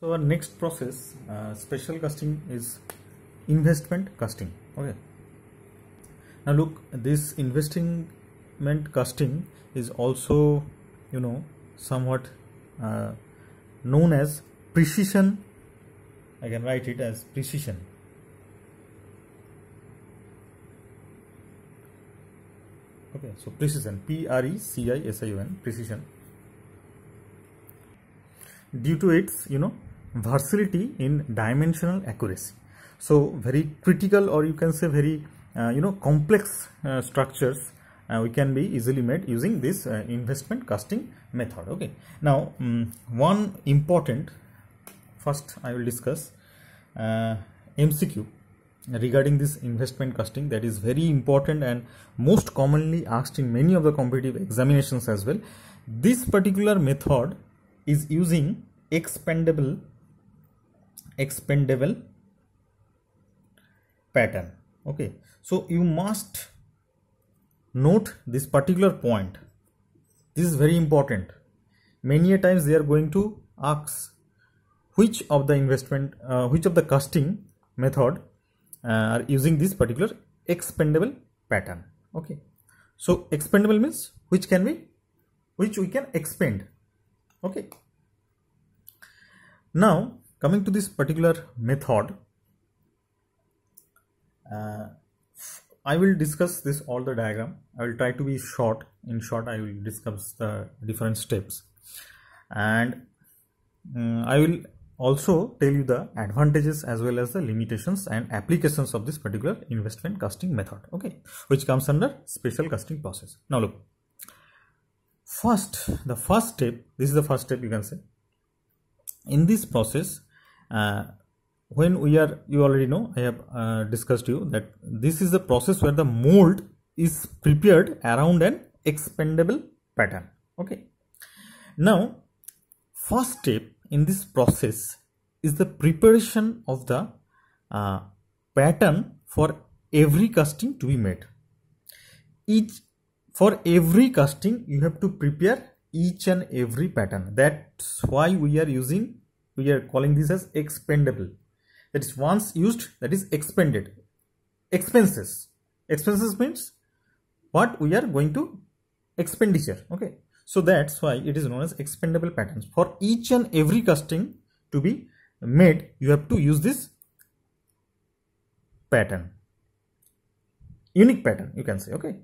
So our next process, uh, special casting is investment casting. Okay. Now look, this investment casting is also, you know, somewhat uh, known as precision. I can write it as precision. Okay, so precision, P-R-E-C-I-S-I-O-N, precision. Due to its, you know, versatility in dimensional accuracy so very critical or you can say very uh, you know complex uh, structures uh, we can be easily made using this uh, investment casting method okay now um, one important first i will discuss uh, mcq regarding this investment casting that is very important and most commonly asked in many of the competitive examinations as well this particular method is using expendable expendable pattern okay so you must note this particular point this is very important many a times they are going to ask which of the investment uh, which of the costing method uh, are using this particular expendable pattern okay so expendable means which can be which we can expend okay now coming to this particular method uh, I will discuss this all the diagram I will try to be short in short I will discuss the different steps and um, I will also tell you the advantages as well as the limitations and applications of this particular investment casting method okay which comes under special casting process now look first the first step this is the first step you can say in this process uh, when we are you already know i have uh, discussed you that this is the process where the mold is prepared around an expendable pattern okay now first step in this process is the preparation of the uh, pattern for every casting to be made each for every casting you have to prepare each and every pattern that's why we are using we are calling this as expendable that is once used that is expended expenses expenses means what we are going to expenditure okay so that's why it is known as expendable patterns for each and every casting to be made you have to use this pattern unique pattern you can say okay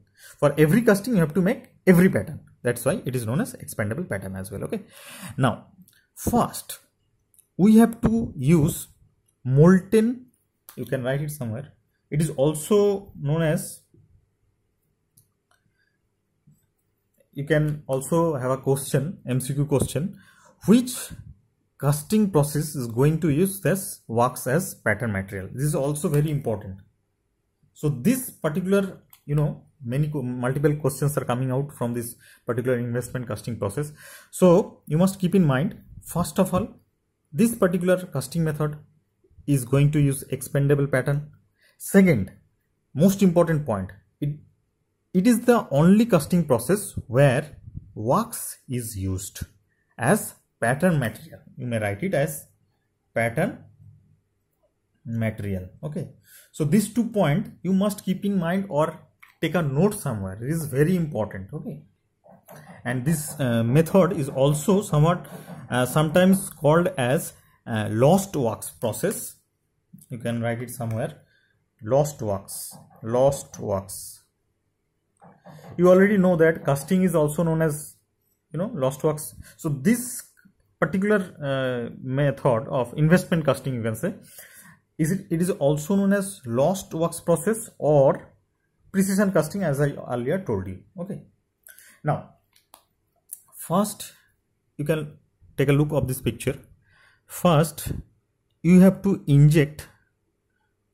for every casting you have to make every pattern that's why it is known as expendable pattern as well okay now first we have to use molten you can write it somewhere it is also known as you can also have a question mcq question which casting process is going to use this works as pattern material this is also very important so this particular you know many multiple questions are coming out from this particular investment casting process so you must keep in mind first of all this particular casting method is going to use expendable pattern. Second, most important point, it, it is the only casting process where wax is used as pattern material. You may write it as pattern material. Okay. So these two point you must keep in mind or take a note somewhere. It is very important. Okay and this uh, method is also somewhat uh, sometimes called as uh, lost works process you can write it somewhere lost works lost works you already know that casting is also known as you know lost works so this particular uh, method of investment casting you can say is it, it is also known as lost works process or precision casting as i earlier told you okay now first you can take a look of this picture first you have to inject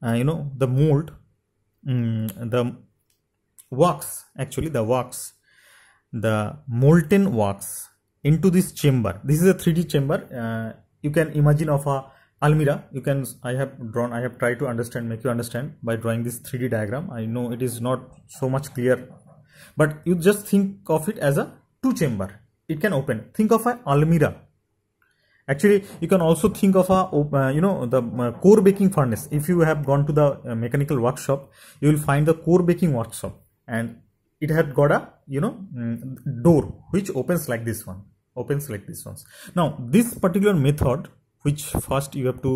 uh, you know the mold um, the wax actually the wax the molten wax into this chamber this is a 3d chamber uh, you can imagine of a almira you can i have drawn i have tried to understand make you understand by drawing this 3d diagram i know it is not so much clear but you just think of it as a two chamber it can open think of a almirah actually you can also think of a uh, you know the uh, core baking furnace if you have gone to the uh, mechanical workshop you will find the core baking workshop and it had got a you know mm, door which opens like this one opens like this ones now this particular method which first you have to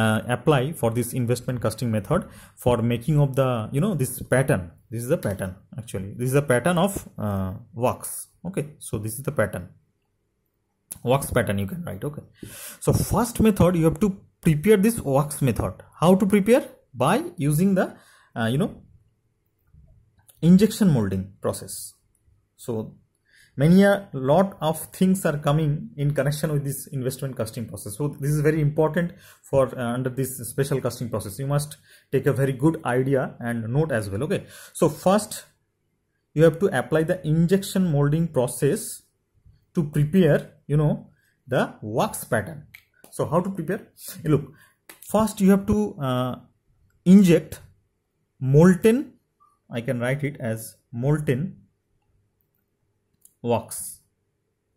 uh, apply for this investment casting method for making of the you know this pattern this is the pattern actually this is the pattern of uh, works okay so this is the pattern wax pattern you can write okay so first method you have to prepare this wax method how to prepare by using the uh, you know injection molding process so many a uh, lot of things are coming in connection with this investment casting process so this is very important for uh, under this special casting process you must take a very good idea and note as well okay so first you have to apply the injection molding process to prepare you know the wax pattern so how to prepare look first you have to uh, inject molten i can write it as molten wax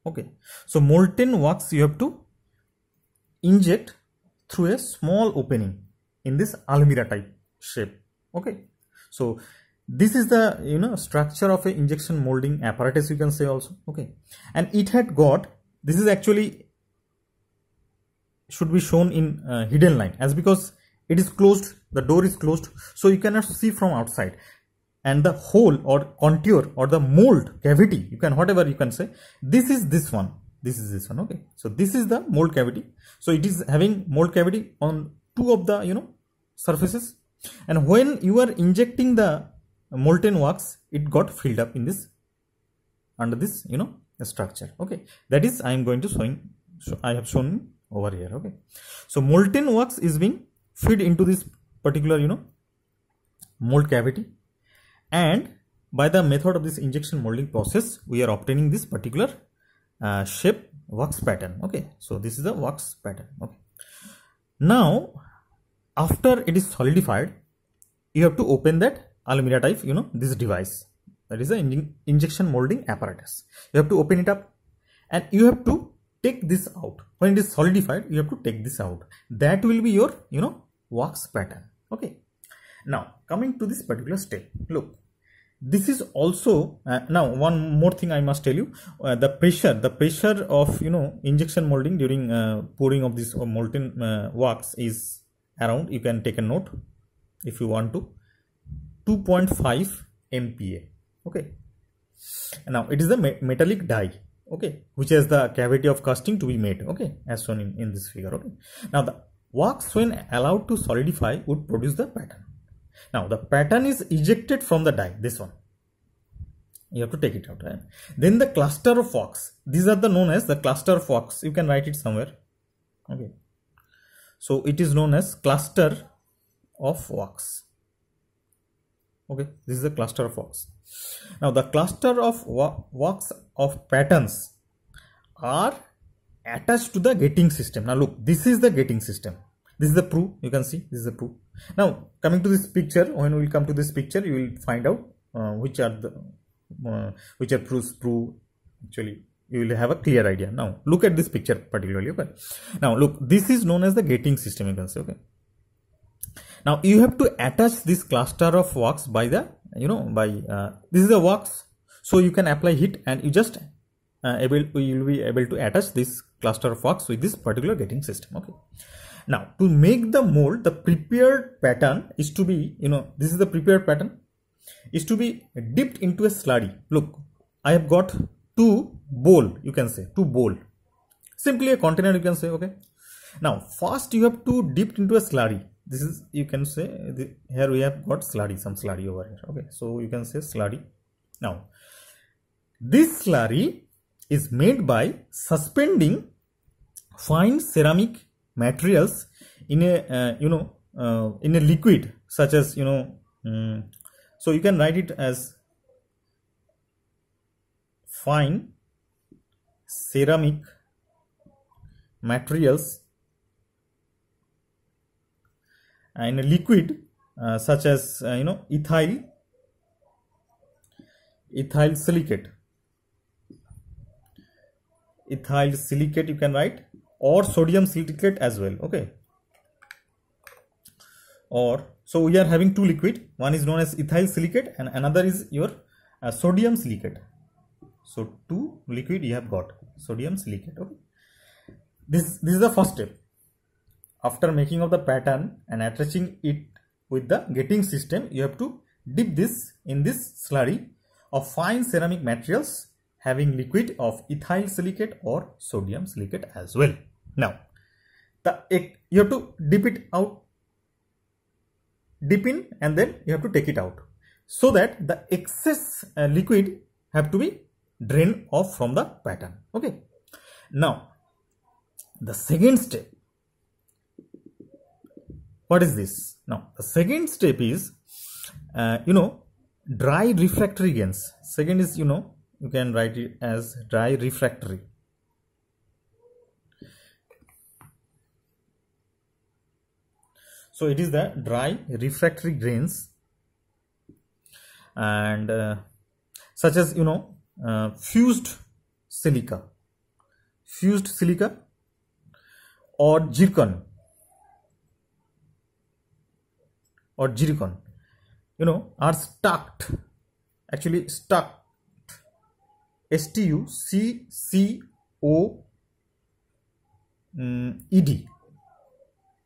okay so molten wax you have to inject through a small opening in this Almira type shape okay so this is the you know structure of an injection molding apparatus you can say also okay and it had got this is actually should be shown in uh, hidden line as because it is closed the door is closed so you cannot see from outside and the hole or contour or the mold cavity you can whatever you can say this is this one this is this one okay so this is the mold cavity so it is having mold cavity on two of the you know surfaces and when you are injecting the molten wax it got filled up in this under this you know structure okay that is i am going to showing so i have shown over here okay so molten wax is being fed into this particular you know mold cavity and by the method of this injection molding process we are obtaining this particular uh, shape wax pattern okay so this is the wax pattern okay now after it is solidified you have to open that alumina type you know this device that is the injection molding apparatus you have to open it up and you have to take this out when it is solidified you have to take this out that will be your you know wax pattern okay now coming to this particular step look this is also uh, now one more thing i must tell you uh, the pressure the pressure of you know injection molding during uh, pouring of this molten uh, wax is around you can take a note if you want to 2.5 MPa okay now it is the metallic die okay which has the cavity of casting to be made okay as shown in, in this figure okay now the wax when allowed to solidify would produce the pattern now the pattern is ejected from the die this one you have to take it out right? then the cluster of wax these are the known as the cluster of wax you can write it somewhere okay so it is known as cluster of wax okay this is a cluster of walks now the cluster of walks of patterns are attached to the gating system now look this is the gating system this is the proof you can see this is the proof now coming to this picture when we come to this picture you will find out uh, which are the uh, which are proofs proof actually you will have a clear idea now look at this picture particularly okay now look this is known as the gating system you can see, okay now you have to attach this cluster of works by the you know by uh, this is the works so you can apply hit and you just uh, able you will be able to attach this cluster of works with this particular getting system okay now to make the mold the prepared pattern is to be you know this is the prepared pattern is to be dipped into a slurry look i have got two bowl you can say two bowl simply a container you can say okay now first you have to dip into a slurry this is you can say the, here we have got slurry some slurry over here okay so you can say slurry now this slurry is made by suspending fine ceramic materials in a uh, you know uh, in a liquid such as you know um, so you can write it as fine ceramic materials Uh, in a liquid uh, such as uh, you know ethyl ethyl silicate ethyl silicate you can write or sodium silicate as well okay or so we are having two liquid one is known as ethyl silicate and another is your uh, sodium silicate so two liquid you have got sodium silicate okay this this is the first step after making of the pattern and attaching it with the getting system you have to dip this in this slurry of fine ceramic materials having liquid of ethyl silicate or sodium silicate as well. Now the you have to dip it out dip in and then you have to take it out so that the excess uh, liquid have to be drained off from the pattern okay now the second step what is this now the second step is uh, you know dry refractory gains second is you know you can write it as dry refractory so it is the dry refractory grains and uh, such as you know uh, fused silica fused silica or zircon or zircon you know are stuck actually stuck ed mm,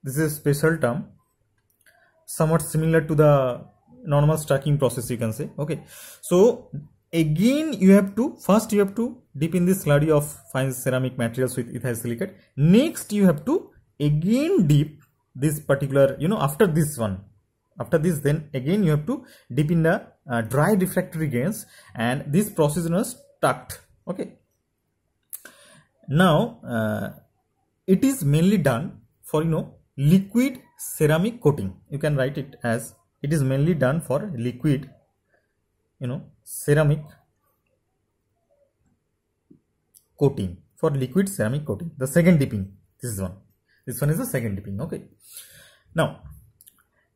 This is a special term, somewhat similar to the normal stacking process, you can say. Okay, so again, you have to first you have to dip in this slurry of fine ceramic materials with ethyl silicate. Next, you have to again dip this particular, you know, after this one, after this then again you have to dip in the uh, dry refractory grains and this process is tucked okay now uh, it is mainly done for you know liquid ceramic coating you can write it as it is mainly done for liquid you know ceramic coating for liquid ceramic coating the second dipping this is one this one is the second dipping okay now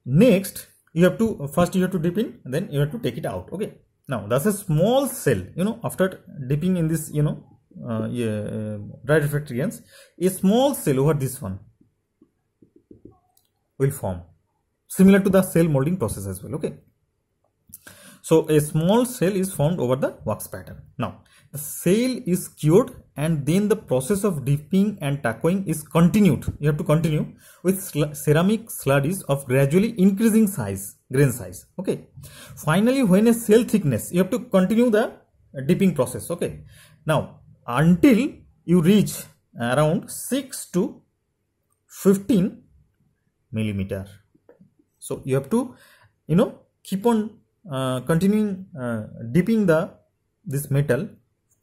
next you have to uh, first you have to dip in then you have to take it out okay now that's a small cell you know after dipping in this you know uh, yeah, uh, dry refractarians a small cell over this one will form similar to the cell molding process as well okay so a small cell is formed over the wax pattern now the cell is cured and then the process of dipping and tacoing is continued you have to continue with sl ceramic sludges of gradually increasing size grain size okay finally when a cell thickness you have to continue the uh, dipping process okay now until you reach around 6 to 15 millimeter so you have to you know keep on uh, continuing uh, dipping the this metal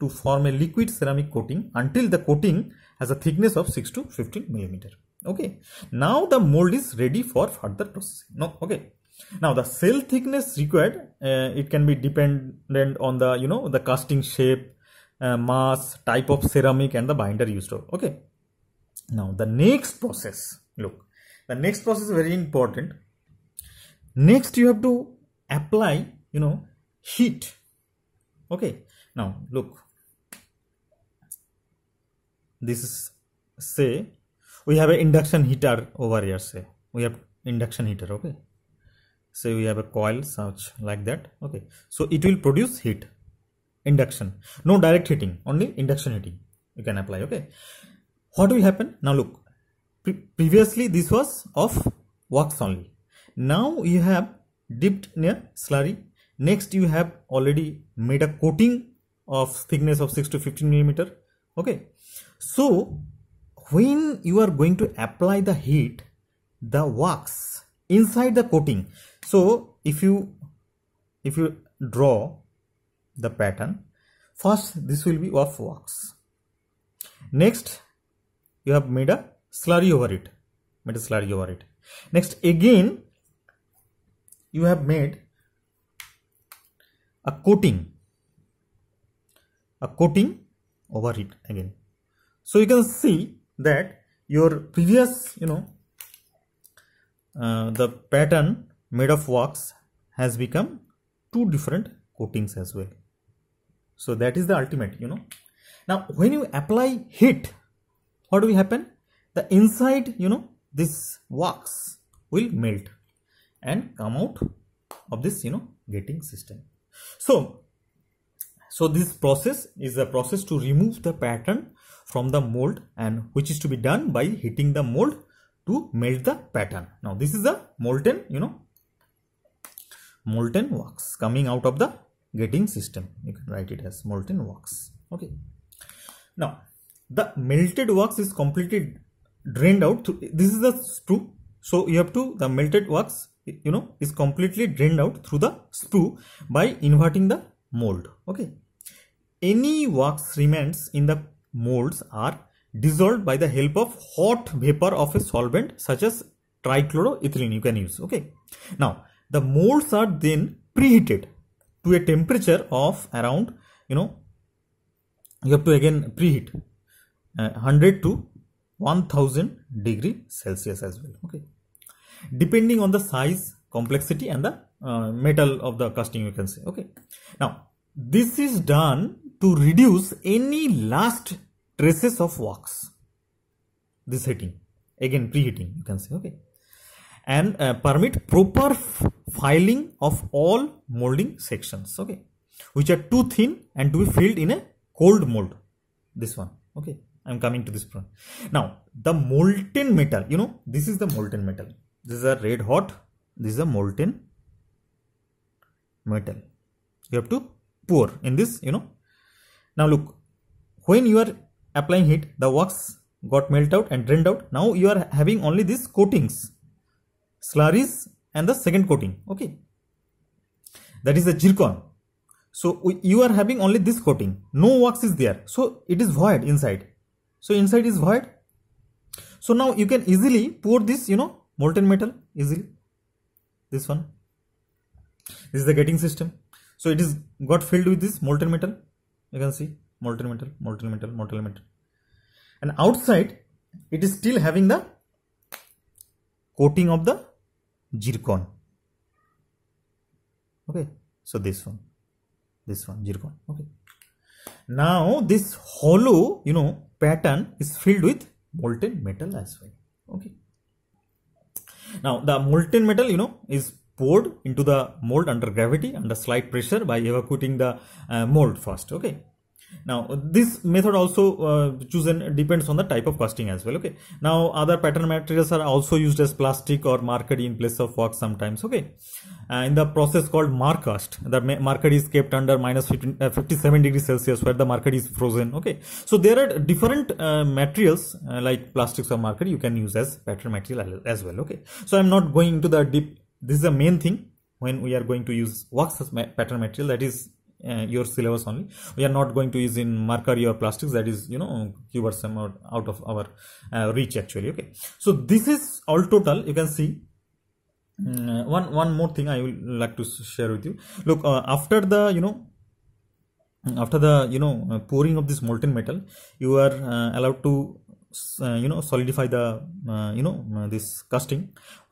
to form a liquid ceramic coating until the coating has a thickness of 6 to 15 millimeter. Okay. Now the mold is ready for further processing. No, okay. Now the cell thickness required, uh, it can be dependent on the, you know, the casting shape, uh, mass, type of ceramic and the binder used. Okay. Now the next process, look, the next process is very important. Next you have to apply, you know, heat. Okay. Now look, this is say we have an induction heater over here say we have induction heater okay say we have a coil such like that okay so it will produce heat induction no direct heating only induction heating you can apply okay what will happen now look pre previously this was of wax only now you have dipped near slurry next you have already made a coating of thickness of 6 to 15 millimeter okay so when you are going to apply the heat, the wax inside the coating. So if you if you draw the pattern, first this will be of wax. Next, you have made a slurry over it, made a slurry over it. Next again, you have made a coating, a coating over it again so you can see that your previous you know uh, the pattern made of wax has become two different coatings as well so that is the ultimate you know now when you apply heat what will happen the inside you know this wax will melt and come out of this you know gating system so so this process is a process to remove the pattern from the mold and which is to be done by heating the mold to melt the pattern now this is the molten you know molten wax coming out of the getting system you can write it as molten wax okay now the melted wax is completely drained out through, this is the sprue so you have to the melted wax you know is completely drained out through the sprue by inverting the mold okay any wax remains in the molds are dissolved by the help of hot vapor of a solvent such as trichloroethylene you can use okay now the molds are then preheated to a temperature of around you know you have to again preheat uh, 100 to 1000 degree celsius as well okay depending on the size complexity and the uh, metal of the casting you can say okay now this is done to reduce any last traces of wax. This heating, again preheating, you can say, okay, and uh, permit proper filing of all molding sections, okay, which are too thin and to be filled in a cold mold. This one, okay. I'm coming to this point. Now, the molten metal, you know, this is the molten metal. This is a red hot. This is a molten metal. You have to poor in this you know now look when you are applying heat the wax got melt out and drained out now you are having only these coatings slurries and the second coating okay that is the zircon so you are having only this coating no wax is there so it is void inside so inside is void so now you can easily pour this you know molten metal easily this one this is the getting system so it is got filled with this molten metal you can see molten metal molten metal molten metal and outside it is still having the coating of the zircon okay so this one this one zircon okay now this hollow you know pattern is filled with molten metal as well okay now the molten metal you know is poured into the mold under gravity under slight pressure by evacuating the uh, mold first okay now this method also uh, chosen depends on the type of casting as well okay now other pattern materials are also used as plastic or market in place of wax sometimes okay uh, in the process called marcast the market is kept under minus 15, uh, 57 degrees celsius where the market is frozen okay so there are different uh, materials uh, like plastics or market you can use as pattern material as well okay so i'm not going into the deep this is the main thing when we are going to use wax pattern material that is uh, your syllabus only we are not going to use in marker or plastics that is you know cubers out, out of our uh, reach actually okay so this is all total you can see mm, uh, one one more thing i will like to share with you look uh, after the you know after the you know uh, pouring of this molten metal you are allowed to you know solidify the you know this casting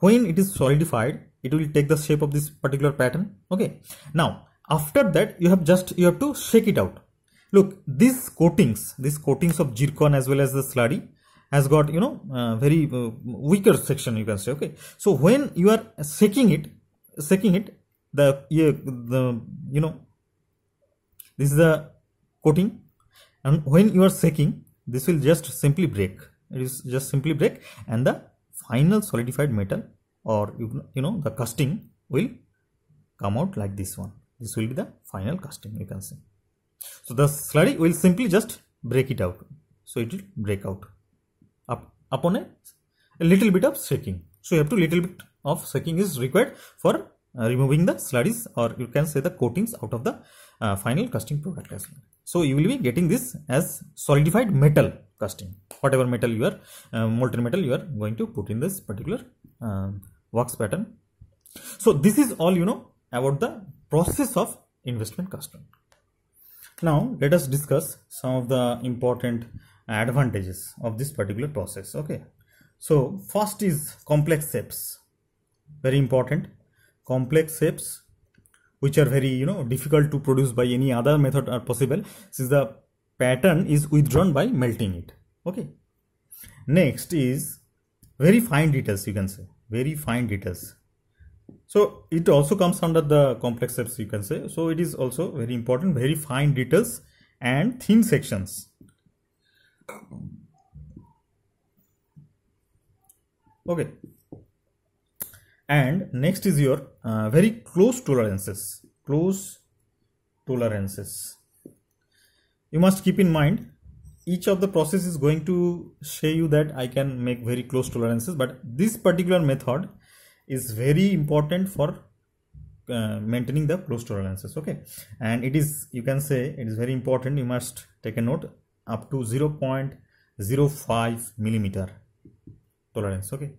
when it is solidified it will take the shape of this particular pattern okay now after that you have just you have to shake it out look these coatings these coatings of zircon as well as the slurry has got you know uh, very uh, weaker section you can say okay so when you are shaking it shaking it the, yeah, the you know this is the coating and when you are shaking this will just simply break it is just simply break and the final solidified metal or you, you know the casting will come out like this one this will be the final casting you can see so the slurry will simply just break it out so it will break out up upon a, a little bit of shaking so you have to little bit of shaking is required for uh, removing the slurries or you can say the coatings out of the uh, final casting product as well. So you will be getting this as solidified metal casting, whatever metal you are, uh, molten metal you are going to put in this particular um, works pattern. So this is all you know about the process of investment custom. Now let us discuss some of the important advantages of this particular process. Okay. So first is complex shapes, Very important. Complex shapes, which are very you know difficult to produce by any other method are possible since the pattern is withdrawn by melting it. Okay. Next is very fine details you can say very fine details so it also comes under the complex steps you can say so it is also very important very fine details and thin sections okay and next is your uh, very close tolerances close tolerances you must keep in mind each of the process is going to show you that I can make very close tolerances but this particular method is very important for uh, maintaining the close tolerances okay and it is you can say it is very important you must take a note up to 0 0.05 millimeter tolerance okay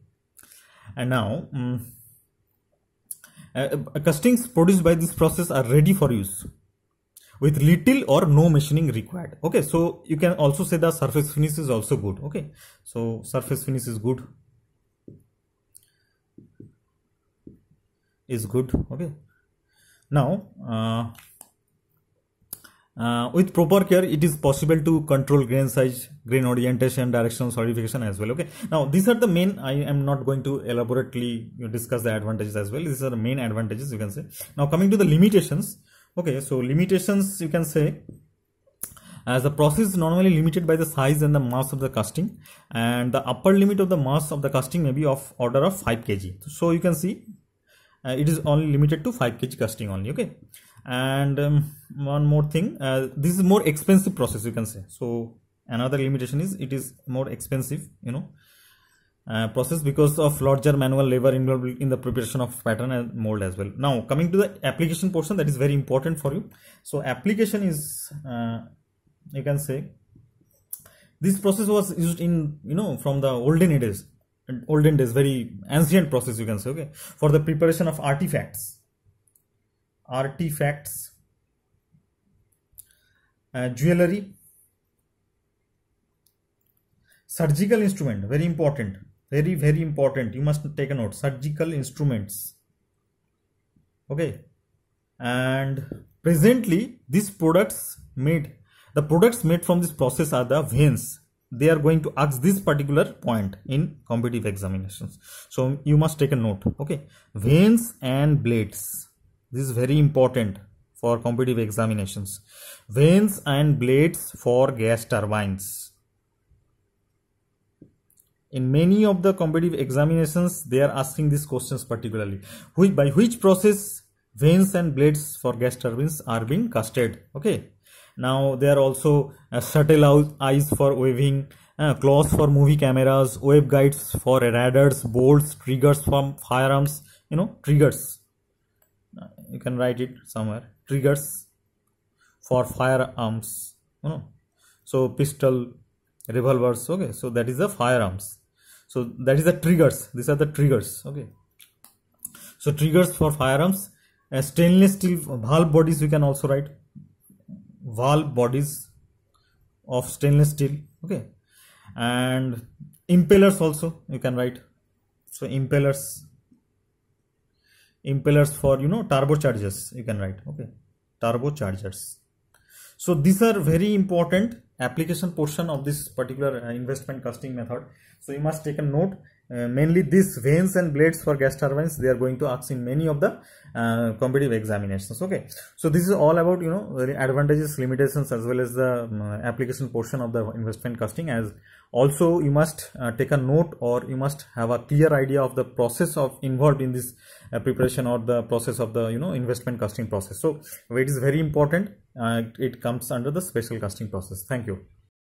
and now um, uh, uh castings produced by this process are ready for use with little or no machining required okay so you can also say the surface finish is also good okay so surface finish is good is good okay now uh, uh, with proper care it is possible to control grain size grain orientation directional solidification as well okay now these are the main i am not going to elaborately discuss the advantages as well these are the main advantages you can say now coming to the limitations okay so limitations you can say as the process is normally limited by the size and the mass of the casting and the upper limit of the mass of the casting may be of order of 5 kg so you can see uh, it is only limited to 5 kg casting only okay and um, one more thing uh, this is more expensive process you can say so another limitation is it is more expensive you know uh, process because of larger manual labor involved in the preparation of pattern and mold as well now coming to the application portion that is very important for you so application is uh, you can say this process was used in you know from the olden days olden days very ancient process you can say okay for the preparation of artifacts artifacts uh, jewelry surgical instrument very important very very important you must take a note surgical instruments okay and presently these products made the products made from this process are the veins they are going to ask this particular point in competitive examinations so you must take a note okay veins and blades this is very important for competitive examinations veins and blades for gas turbines in many of the competitive examinations they are asking these questions particularly which by which process vanes and blades for gas turbines are being casted okay now there are also uh, shuttle eyes for waving uh, claws for movie cameras wave guides for radars bolts triggers from firearms you know triggers uh, you can write it somewhere triggers for firearms you know so pistol revolvers okay so that is the firearms so that is the triggers these are the triggers okay so triggers for firearms uh, stainless steel valve bodies we can also write valve bodies of stainless steel okay and impellers also you can write so impellers impellers for you know turbochargers you can write okay turbochargers so these are very important application portion of this particular uh, investment costing method so you must take a note uh, mainly these vanes and blades for gas turbines they are going to ask in many of the uh, competitive examinations okay so this is all about you know the advantages limitations as well as the um, application portion of the investment costing as also you must uh, take a note or you must have a clear idea of the process of involved in this uh, preparation or the process of the you know investment costing process so it is very important uh, it comes under the special costing process thank you